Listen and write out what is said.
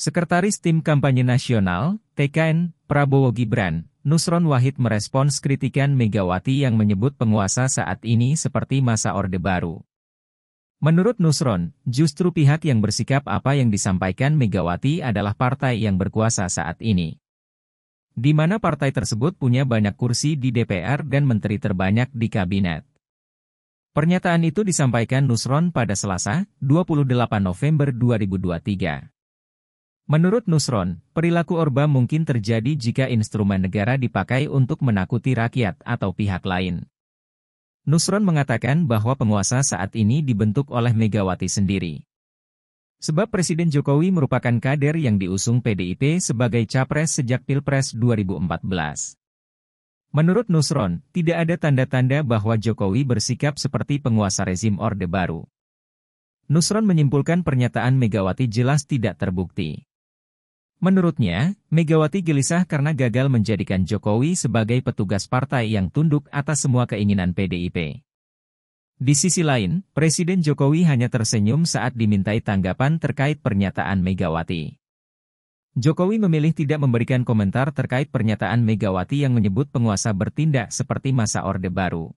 Sekretaris Tim Kampanye Nasional, TKN, Prabowo Gibran, Nusron Wahid merespons kritikan Megawati yang menyebut penguasa saat ini seperti masa Orde Baru. Menurut Nusron, justru pihak yang bersikap apa yang disampaikan Megawati adalah partai yang berkuasa saat ini. Di mana partai tersebut punya banyak kursi di DPR dan menteri terbanyak di kabinet. Pernyataan itu disampaikan Nusron pada Selasa, 28 November 2023. Menurut Nusron, perilaku Orba mungkin terjadi jika instrumen negara dipakai untuk menakuti rakyat atau pihak lain. Nusron mengatakan bahwa penguasa saat ini dibentuk oleh Megawati sendiri. Sebab Presiden Jokowi merupakan kader yang diusung PDIP sebagai capres sejak Pilpres 2014. Menurut Nusron, tidak ada tanda-tanda bahwa Jokowi bersikap seperti penguasa rezim Orde Baru. Nusron menyimpulkan pernyataan Megawati jelas tidak terbukti. Menurutnya, Megawati gelisah karena gagal menjadikan Jokowi sebagai petugas partai yang tunduk atas semua keinginan PDIP. Di sisi lain, Presiden Jokowi hanya tersenyum saat dimintai tanggapan terkait pernyataan Megawati. Jokowi memilih tidak memberikan komentar terkait pernyataan Megawati yang menyebut penguasa bertindak seperti masa Orde Baru.